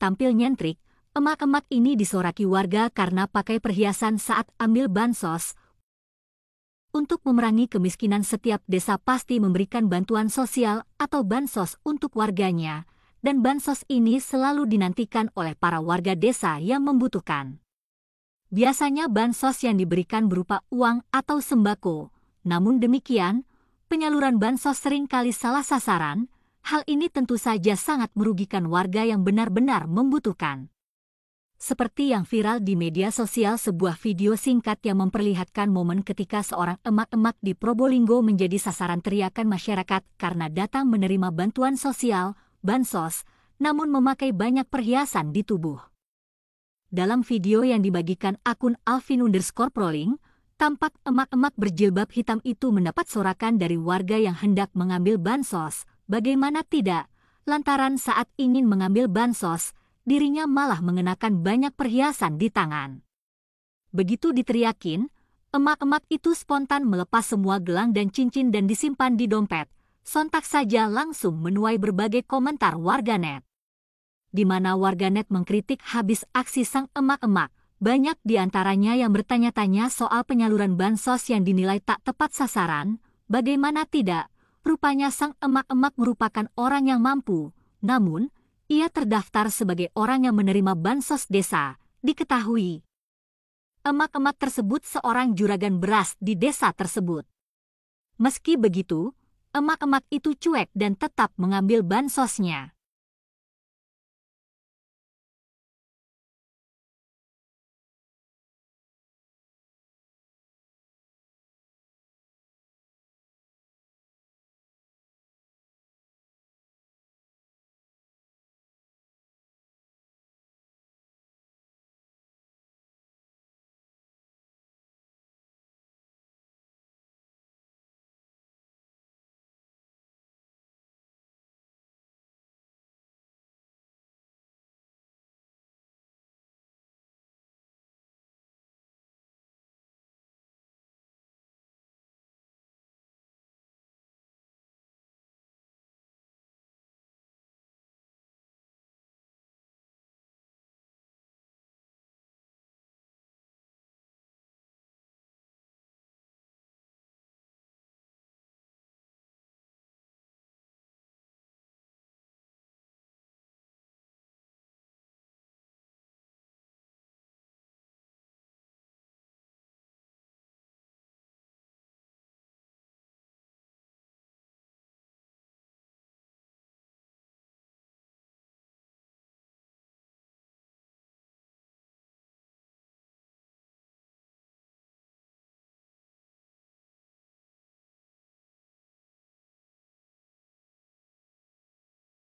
tampil nyentrik, emak-emak ini disoraki warga karena pakai perhiasan saat ambil bansos. Untuk memerangi kemiskinan setiap desa pasti memberikan bantuan sosial atau bansos untuk warganya, dan bansos ini selalu dinantikan oleh para warga desa yang membutuhkan. Biasanya bansos yang diberikan berupa uang atau sembako, namun demikian, penyaluran bansos seringkali salah sasaran, Hal ini tentu saja sangat merugikan warga yang benar-benar membutuhkan. Seperti yang viral di media sosial sebuah video singkat yang memperlihatkan momen ketika seorang emak-emak di Probolinggo menjadi sasaran teriakan masyarakat karena datang menerima bantuan sosial, bansos, namun memakai banyak perhiasan di tubuh. Dalam video yang dibagikan akun Alvin underscore Proling, tampak emak-emak berjilbab hitam itu mendapat sorakan dari warga yang hendak mengambil bansos, bagaimana tidak, lantaran saat ingin mengambil bansos, dirinya malah mengenakan banyak perhiasan di tangan. Begitu diteriakin, emak-emak itu spontan melepas semua gelang dan cincin dan disimpan di dompet, sontak saja langsung menuai berbagai komentar warganet. Di mana warganet mengkritik habis aksi sang emak-emak, banyak di antaranya yang bertanya-tanya soal penyaluran bansos yang dinilai tak tepat sasaran, bagaimana tidak, Rupanya sang emak-emak merupakan orang yang mampu, namun ia terdaftar sebagai orang yang menerima bansos desa, diketahui. Emak-emak tersebut seorang juragan beras di desa tersebut. Meski begitu, emak-emak itu cuek dan tetap mengambil bansosnya.